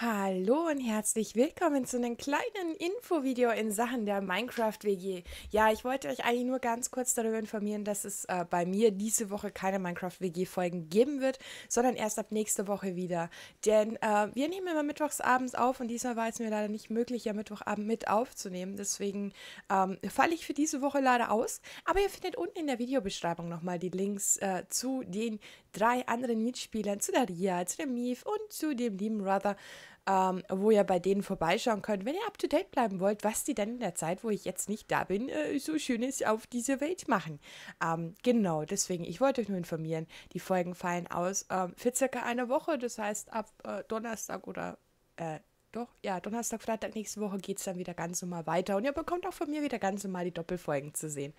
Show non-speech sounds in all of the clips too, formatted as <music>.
Hallo und herzlich willkommen zu einem kleinen Infovideo in Sachen der Minecraft WG. Ja, ich wollte euch eigentlich nur ganz kurz darüber informieren, dass es äh, bei mir diese Woche keine Minecraft WG Folgen geben wird, sondern erst ab nächste Woche wieder. Denn äh, wir nehmen immer mittwochs abends auf und diesmal war es mir leider nicht möglich, ja Mittwochabend mit aufzunehmen. Deswegen ähm, falle ich für diese Woche leider aus. Aber ihr findet unten in der Videobeschreibung nochmal die Links äh, zu den drei anderen Mitspielern, zu der Ria, zu dem Mief und zu dem lieben Brother ähm, wo ihr bei denen vorbeischauen könnt, wenn ihr up to date bleiben wollt, was die dann in der Zeit, wo ich jetzt nicht da bin, äh, so Schönes auf dieser Welt machen. Ähm, genau, deswegen, ich wollte euch nur informieren, die Folgen fallen aus ähm, für circa eine Woche, das heißt ab äh, Donnerstag oder äh, doch, ja, Donnerstag, Freitag nächste Woche geht es dann wieder ganz normal weiter und ihr bekommt auch von mir wieder ganz normal die Doppelfolgen zu sehen.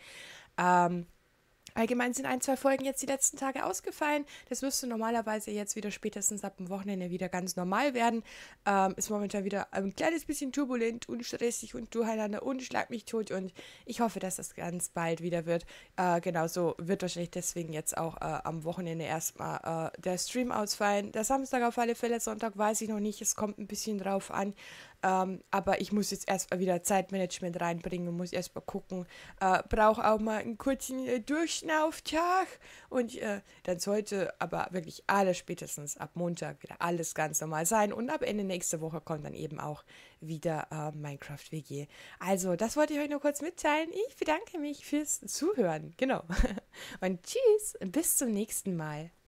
Ähm, Allgemein sind ein, zwei Folgen jetzt die letzten Tage ausgefallen. Das müsste normalerweise jetzt wieder spätestens ab dem Wochenende wieder ganz normal werden. Ähm, ist momentan wieder ein kleines bisschen turbulent und stressig und durcheinander und schlag mich tot. Und ich hoffe, dass das ganz bald wieder wird. Äh, genauso wird wahrscheinlich deswegen jetzt auch äh, am Wochenende erstmal äh, der Stream ausfallen. Der Samstag auf alle Fälle, Sonntag weiß ich noch nicht. Es kommt ein bisschen drauf an. Ähm, aber ich muss jetzt erstmal wieder Zeitmanagement reinbringen und muss erstmal gucken. Äh, Brauche auch mal einen kurzen äh, Durchschnitt Kirchenauftrag. Und äh, dann sollte aber wirklich alles spätestens ab Montag wieder alles ganz normal sein. Und ab Ende nächste Woche kommt dann eben auch wieder äh, Minecraft WG. Also, das wollte ich euch nur kurz mitteilen. Ich bedanke mich fürs Zuhören. Genau. <laughs> Und tschüss, bis zum nächsten Mal.